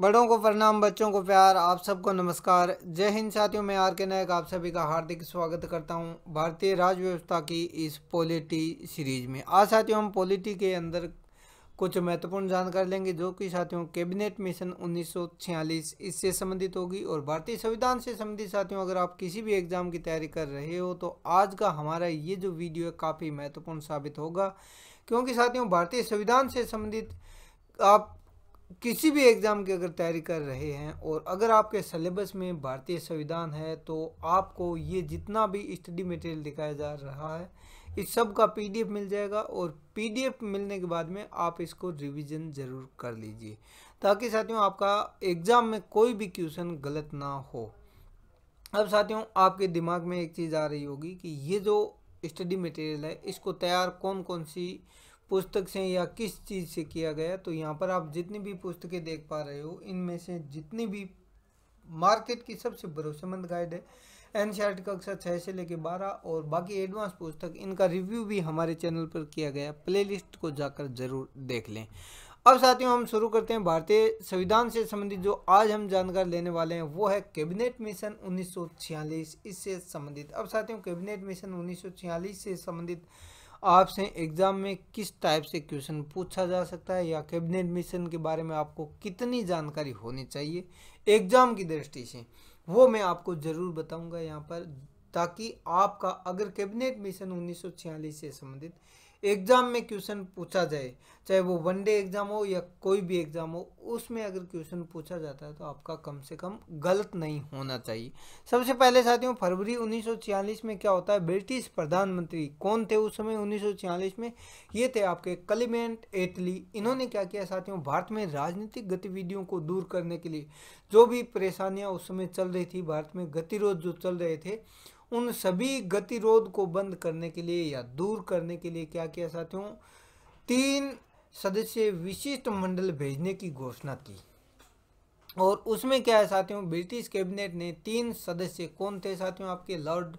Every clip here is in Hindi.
बड़ों को प्रणाम बच्चों को प्यार आप सबको नमस्कार जय हिंद साथियों मैं आर के नायक आप सभी का हार्दिक स्वागत करता हूं भारतीय राज्य व्यवस्था की इस पॉलिटी सीरीज में आज साथियों हम पॉलिटी के अंदर कुछ महत्वपूर्ण जानकारी लेंगे जो कि साथियों कैबिनेट मिशन उन्नीस इससे संबंधित होगी और भारतीय संविधान से संबंधित साथियों अगर आप किसी भी एग्ज़ाम की तैयारी कर रहे हो तो आज का हमारा ये जो वीडियो है काफ़ी महत्वपूर्ण साबित होगा क्योंकि साथियों भारतीय संविधान से संबंधित आप किसी भी एग्ज़ाम की अगर तैयारी कर रहे हैं और अगर आपके सिलेबस में भारतीय संविधान है तो आपको ये जितना भी स्टडी मटेरियल दिखाया जा रहा है इस सब का पीडीएफ मिल जाएगा और पीडीएफ मिलने के बाद में आप इसको रिवीजन ज़रूर कर लीजिए ताकि साथियों आपका एग्ज़ाम में कोई भी क्वेश्चन गलत ना हो अब साथियों आपके दिमाग में एक चीज़ आ रही होगी कि ये जो स्टडी मटेरियल है इसको तैयार कौन कौन सी पुस्तक से या किस चीज़ से किया गया तो यहाँ पर आप जितनी भी पुस्तकें देख पा रहे हो इनमें से जितनी भी मार्केट की सबसे भरोसेमंद गाइड है एन कक्षा छः से लेकर बारह और बाकी एडवांस पुस्तक इनका रिव्यू भी हमारे चैनल पर किया गया प्लेलिस्ट को जाकर ज़रूर देख लें अब साथियों हम शुरू करते हैं भारतीय संविधान से संबंधित जो आज हम जानकारी लेने वाले हैं वो है कैबिनेट मिशन छियालीस इससे संबंधित अब साथियों कैबिनेट मिशन छियालीस से संबंधित आपसे एग्ज़ाम में किस टाइप से क्वेश्चन पूछा जा सकता है या कैबिनेट मिशन के बारे में आपको कितनी जानकारी होनी चाहिए एग्ज़ाम की दृष्टि से वो मैं आपको ज़रूर बताऊंगा यहाँ पर ताकि आपका अगर कैबिनेट मिशन 1946 से संबंधित एग्ज़ाम में क्वेश्चन पूछा जाए चाहे वो वन डे एग्ज़ाम हो या कोई भी एग्ज़ाम हो उसमें अगर क्वेश्चन पूछा जाता है तो आपका कम से कम गलत नहीं होना चाहिए सबसे पहले साथियों फरवरी 1946 में क्या होता है ब्रिटिश प्रधानमंत्री कौन थे उस समय 1946 में ये थे आपके कलिमेंट एटली इन्होंने क्या किया साथियों भारत में राजनीतिक गतिविधियों को दूर करने के लिए जो भी परेशानियाँ उस समय चल रही थी भारत में गतिरोध जो चल रहे थे उन सभी गतिरोध को बंद करने के लिए या दूर करने के लिए क्या किया साथियों तीन सदस्य विशिष्ट मंडल भेजने की घोषणा की और उसमें क्या है साथियों ब्रिटिश कैबिनेट ने तीन सदस्य कौन थे साथियों आपके लॉर्ड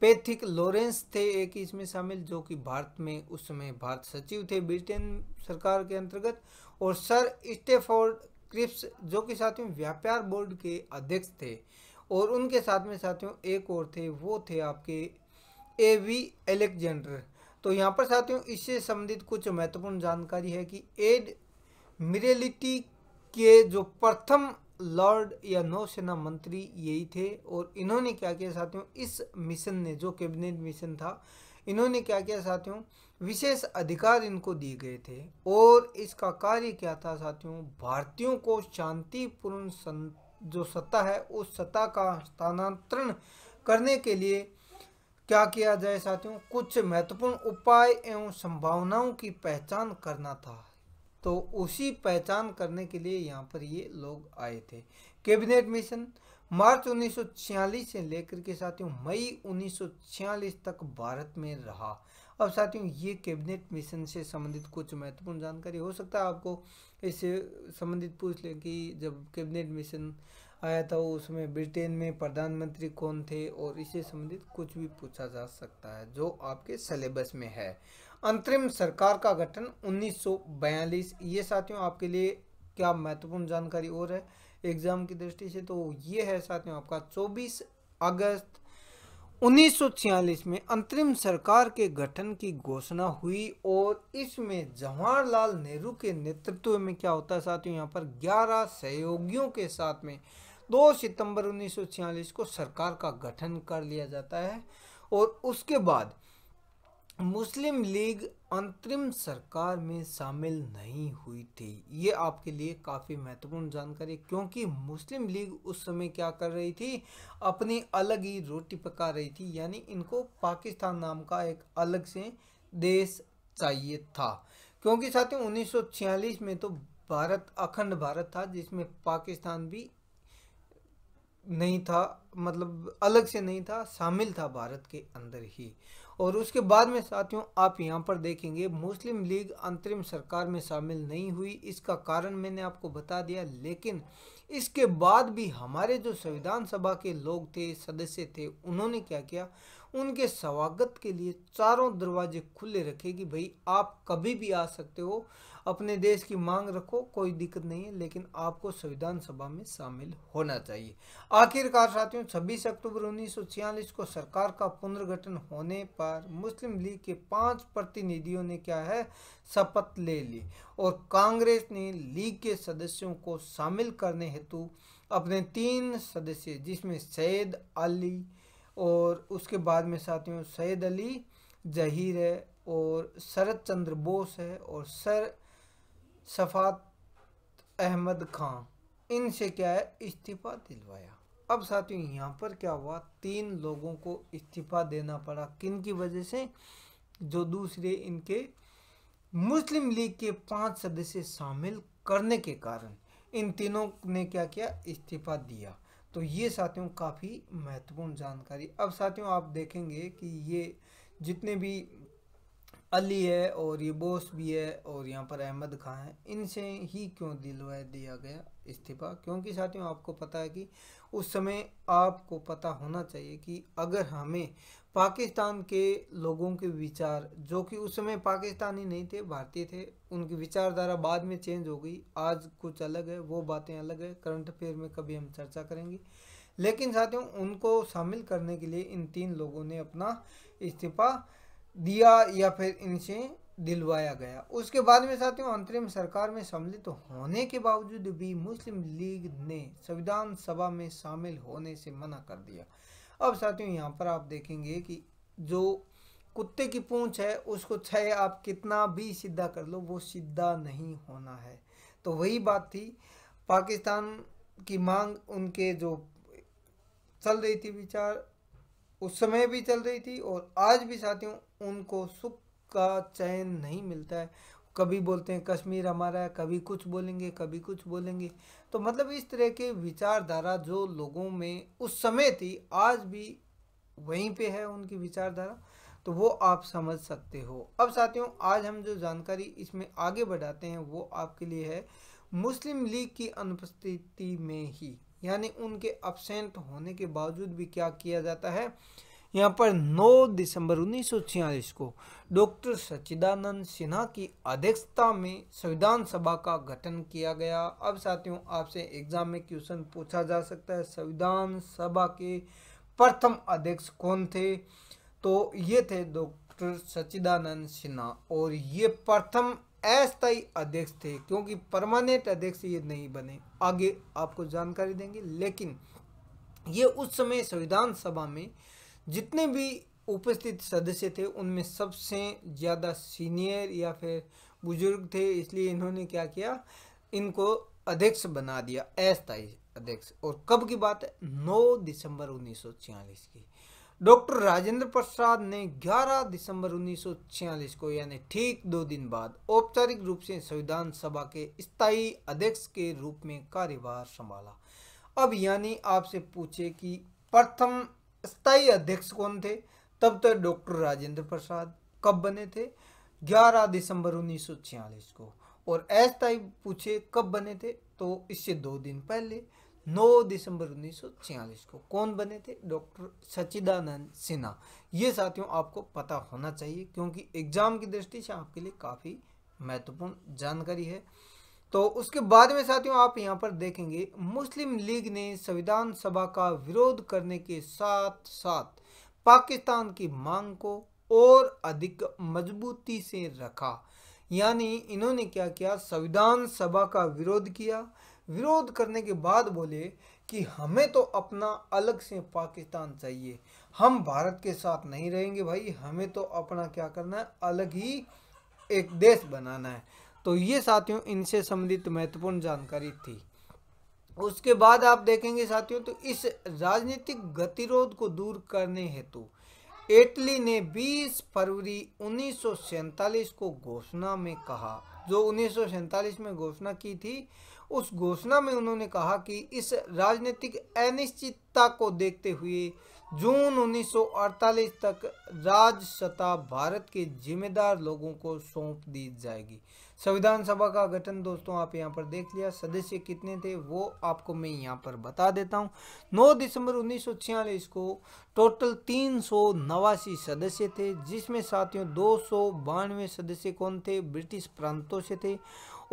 पेथिक लॉरेंस थे एक इसमें शामिल जो कि भारत में उस समय भारत सचिव थे ब्रिटेन सरकार के अंतर्गत और सर स्टेफोर्ड क्रिप्स जो कि साथियों व्यापार बोर्ड के अध्यक्ष थे और उनके साथ में साथियों एक और थे वो थे आपके ए वी एलेक्जेंडर तो यहाँ पर साथियों इससे संबंधित कुछ महत्वपूर्ण जानकारी है कि एड मिरेलिटी के जो प्रथम लॉर्ड या नौसेना मंत्री यही थे और इन्होंने क्या किया साथियों इस मिशन ने जो कैबिनेट मिशन था इन्होंने क्या किया साथियों विशेष अधिकार इनको दिए गए थे और इसका कार्य क्या था साथियों भारतीयों को शांतिपूर्ण संत जो सत्ता है उस सत्ता का स्थानांतरण करने के लिए क्या किया जाए साथियों कुछ महत्वपूर्ण उपाय एवं संभावनाओं की पहचान करना था तो उसी पहचान करने के लिए यहाँ पर ये लोग आए थे कैबिनेट मिशन मार्च 1946 से लेकर के साथियों मई 1946 तक भारत में रहा अब साथियों ये कैबिनेट मिशन से संबंधित कुछ महत्वपूर्ण जानकारी हो सकता है आपको इससे संबंधित पूछ लें कि जब कैबिनेट मिशन आया था उसमें ब्रिटेन में प्रधानमंत्री कौन थे और इससे संबंधित कुछ भी पूछा जा सकता है जो आपके सिलेबस में है अंतरिम सरकार का गठन 1942 ये साथियों आपके लिए क्या महत्वपूर्ण जानकारी और है एग्जाम की दृष्टि से तो ये है साथियों आपका 24 अगस्त 1946 में अंतरिम सरकार के गठन की घोषणा हुई और इसमें जवाहरलाल नेहरू के नेतृत्व में क्या होता है साथियों यहाँ पर 11 सहयोगियों के साथ में 2 सितंबर 1946 को सरकार का गठन कर लिया जाता है और उसके बाद मुस्लिम लीग अंतरिम सरकार में शामिल नहीं हुई थी ये आपके लिए काफ़ी महत्वपूर्ण जानकारी क्योंकि मुस्लिम लीग उस समय क्या कर रही थी अपनी अलग ही रोटी पका रही थी यानी इनको पाकिस्तान नाम का एक अलग से देश चाहिए था क्योंकि साथियों 1946 में तो भारत अखंड भारत था जिसमें पाकिस्तान भी नहीं था मतलब अलग से नहीं था शामिल था भारत के अंदर ही और उसके बाद में साथियों आप यहाँ पर देखेंगे मुस्लिम लीग अंतरिम सरकार में शामिल नहीं हुई इसका कारण मैंने आपको बता दिया लेकिन इसके बाद भी हमारे जो संविधान सभा के लोग थे सदस्य थे उन्होंने क्या किया उनके स्वागत के लिए चारों दरवाजे खुले रखे कि भाई आप कभी भी आ सकते हो अपने देश की मांग रखो कोई दिक्कत नहीं है लेकिन आपको संविधान सभा में शामिल होना चाहिए आखिरकार साथियों छब्बीस अक्टूबर उन्नीस को सरकार का पुनर्गठन होने पर मुस्लिम लीग के पांच प्रतिनिधियों ने क्या है शपथ ले ली और कांग्रेस ने लीग के सदस्यों को शामिल करने हेतु अपने तीन सदस्य जिसमें सैद अली और उसके बाद में साथियों सैद अली जहीर है और शरद चंद्र बोस है और सर सफ़ात अहमद खां इनसे क्या है इस्तीफ़ा दिलवाया अब साथियों यहाँ पर क्या हुआ तीन लोगों को इस्तीफ़ा देना पड़ा किन की वजह से जो दूसरे इनके मुस्लिम लीग के पांच सदस्य शामिल करने के कारण इन तीनों ने क्या किया इस्तीफ़ा दिया तो ये साथियों काफ़ी महत्वपूर्ण जानकारी अब साथियों आप देखेंगे कि ये जितने भी अली है और ये बोस भी है और यहाँ पर अहमद खां है इनसे ही क्यों दिलवा दिया गया इस्तीफ़ा क्योंकि साथियों आपको पता है कि उस समय आपको पता होना चाहिए कि अगर हमें पाकिस्तान के लोगों के विचार जो कि उस समय पाकिस्तानी नहीं थे भारतीय थे उनकी विचारधारा बाद में चेंज हो गई आज कुछ अलग है वो बातें अलग है करंट अफेयर में कभी हम चर्चा करेंगे लेकिन साथियों उनको शामिल करने के लिए इन तीन लोगों ने अपना इस्तीफ़ा दिया या फिर इनसे दिलवाया गया उसके बाद में साथियों अंतरिम सरकार में सम्मिलित होने के बावजूद भी मुस्लिम लीग ने संविधान सभा में शामिल होने से मना कर दिया अब साथियों यहाँ पर आप देखेंगे कि जो कुत्ते की पूंछ है उसको छः आप कितना भी सीधा कर लो वो सीधा नहीं होना है तो वही बात थी पाकिस्तान की मांग उनके जो चल रही थी विचार उस समय भी चल रही थी और आज भी साथियों उनको सुख का चयन नहीं मिलता है कभी बोलते हैं कश्मीर हमारा है कभी कुछ बोलेंगे कभी कुछ बोलेंगे तो मतलब इस तरह के विचारधारा जो लोगों में उस समय थी आज भी वहीं पे है उनकी विचारधारा तो वो आप समझ सकते हो अब साथियों आज हम जो जानकारी इसमें आगे बढ़ाते हैं वो आपके लिए है मुस्लिम लीग की अनुपस्थिति में ही यानी उनके अपसेंट होने के बावजूद भी क्या किया जाता है यहाँ पर 9 दिसंबर उन्नीस को डॉक्टर सच्चिदानंद सिन्हा की अध्यक्षता में संविधान सभा का गठन किया गया अब साथियों आपसे एग्जाम में क्वेश्चन पूछा जा सकता है संविधान सभा के प्रथम अध्यक्ष कौन थे तो ये थे डॉक्टर सच्चिदानंद सिन्हा और ये प्रथम अस्थायी अध्यक्ष थे क्योंकि परमानेंट अध्यक्ष ये नहीं बने आगे आपको जानकारी देंगे लेकिन ये उस समय संविधान सभा में जितने भी उपस्थित सदस्य थे उनमें सबसे ज़्यादा सीनियर या फिर बुजुर्ग थे इसलिए इन्होंने क्या किया इनको अध्यक्ष बना दिया अस्थायी अध्यक्ष और कब की बात है नौ दिसंबर उन्नीस की डॉक्टर राजेंद्र प्रसाद ने 11 दिसंबर 1946 को यानी ठीक दो दिन बाद औपचारिक रूप से संविधान सभा के स्थायी अध्यक्ष के रूप में कार्यभार संभाला अब यानी आपसे पूछे कि प्रथम स्थायी अध्यक्ष कौन थे तब तक तो डॉक्टर राजेंद्र प्रसाद कब बने थे 11 दिसंबर 1946 को और अस्थायी पूछे कब बने थे तो इससे दो दिन पहले 9 दिसंबर 1946 को कौन बने थे डॉक्टर सचिदानंद सिन्हा ये साथियों आपको पता होना चाहिए क्योंकि एग्जाम की दृष्टि से आपके लिए काफ़ी महत्वपूर्ण जानकारी है तो उसके बाद में साथियों आप यहाँ पर देखेंगे मुस्लिम लीग ने संविधान सभा का विरोध करने के साथ साथ पाकिस्तान की मांग को और अधिक मजबूती से रखा यानी इन्होंने क्या किया संविधान सभा का विरोध किया विरोध करने के बाद बोले कि हमें तो अपना अलग से पाकिस्तान चाहिए हम भारत के साथ नहीं रहेंगे भाई हमें तो अपना क्या करना है अलग ही एक देश बनाना है तो ये साथियों इनसे संबंधित महत्वपूर्ण जानकारी थी उसके बाद आप देखेंगे साथियों तो इस राजनीतिक गतिरोध को दूर करने हेतु इटली ने 20 फरवरी उन्नीस को घोषणा में कहा जो उन्नीस में घोषणा की थी उस घोषणा में उन्होंने कहा कि इस राजनीतिक अनिश्चितता को देखते हुए जून 1948 तक राजसत्ता भारत के जिम्मेदार लोगों को सौंप दी जाएगी संविधान सभा का गठन दोस्तों आप यहां पर देख लिया सदस्य कितने थे वो आपको मैं यहां पर बता देता हूं 9 दिसंबर उन्नीस को टोटल तीन सदस्य थे जिसमें साथियों दो सौ सदस्य कौन थे ब्रिटिश प्रांतों से थे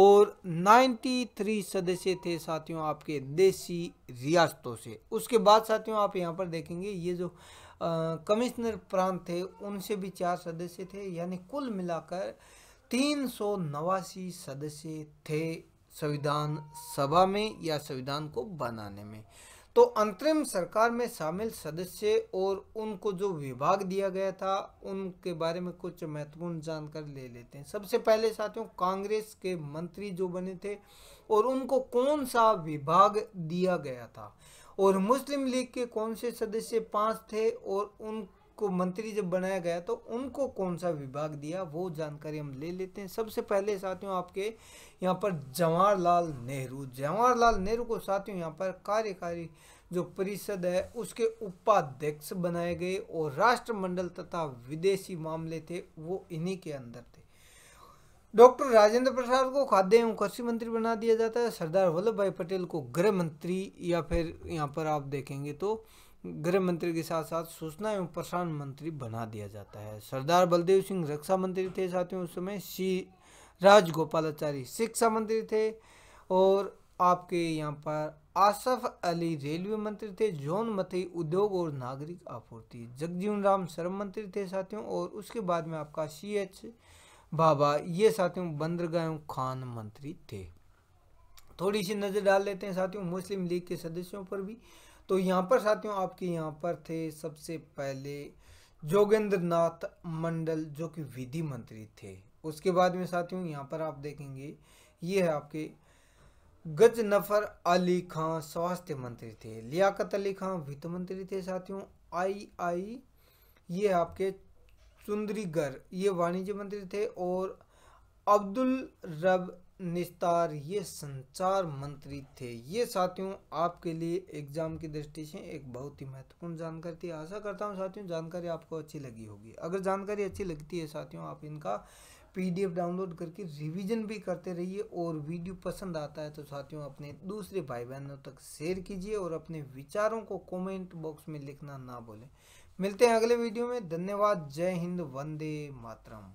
और 93 सदस्य थे साथियों आपके देसी रियासतों से उसके बाद साथियों आप यहाँ पर देखेंगे ये जो कमिश्नर प्रांत थे उनसे भी चार सदस्य थे यानी कुल मिलाकर तीन सौ नवासी सदस्य थे संविधान सभा में या संविधान को बनाने में तो अंतरिम सरकार में शामिल सदस्य और उनको जो विभाग दिया गया था उनके बारे में कुछ महत्वपूर्ण जानकारी ले लेते हैं सबसे पहले साथियों कांग्रेस के मंत्री जो बने थे और उनको कौन सा विभाग दिया गया था और मुस्लिम लीग के कौन से सदस्य पांच थे और उन को मंत्री जब बनाया गया तो उनको कौन सा विभाग दिया वो जानकारी हम ले लेते हैं सबसे पहले साथियों आपके यहाँ पर जवाहरलाल नेहरू जवाहरलाल नेहरू को साथियों यहाँ पर कार्यकारी जो परिषद है उसके उपाध्यक्ष बनाए गए और राष्ट्रमंडल तथा विदेशी मामले थे वो इन्हीं के अंदर थे डॉक्टर राजेंद्र प्रसाद को खाद्य एवं कृषि मंत्री बना दिया जाता है सरदार वल्लभ भाई पटेल को गृह मंत्री या फिर यहाँ पर आप देखेंगे तो गृह मंत्री के साथ साथ सूचना एवं प्रसारण मंत्री बना दिया जाता है सरदार बलदेव सिंह रक्षा मंत्री थे साथियों उस समय श्री राजगोपालाचारी शिक्षा मंत्री थे और आपके यहाँ पर आसफ अली रेलवे मंत्री थे जॉन मथई उद्योग और नागरिक आपूर्ति जगजीवन राम शर्म मंत्री थे साथियों और उसके बाद में आपका सी एच बाबा ये साथियों बंदरगाह खान मंत्री थे थोड़ी सी नज़र डाल लेते हैं साथियों मुस्लिम लीग के सदस्यों पर भी तो यहाँ पर साथियों आपके यहाँ पर थे सबसे पहले जोगेंद्र नाथ मंडल जो कि विधि मंत्री थे उसके बाद में साथियों यहाँ पर आप देखेंगे ये है आपके गजनफर अली खां स्वास्थ्य मंत्री थे लियाकत अली खां वित्त मंत्री थे साथियों आई आई ये आपके चुंदरीगर ये वाणिज्य मंत्री थे और अब्दुल रब निस्तार ये संचार मंत्री थे ये साथियों आपके लिए एग्जाम की दृष्टि से एक बहुत ही महत्वपूर्ण जानकारी थी आशा करता हूँ साथियों जानकारी आपको अच्छी लगी होगी अगर जानकारी अच्छी लगती है साथियों आप इनका पीडीएफ डाउनलोड करके रिवीजन भी करते रहिए और वीडियो पसंद आता है तो साथियों अपने दूसरे भाई बहनों तक शेयर कीजिए और अपने विचारों को कॉमेंट बॉक्स में लिखना ना भूलें मिलते हैं अगले वीडियो में धन्यवाद जय हिंद वंदे मातरम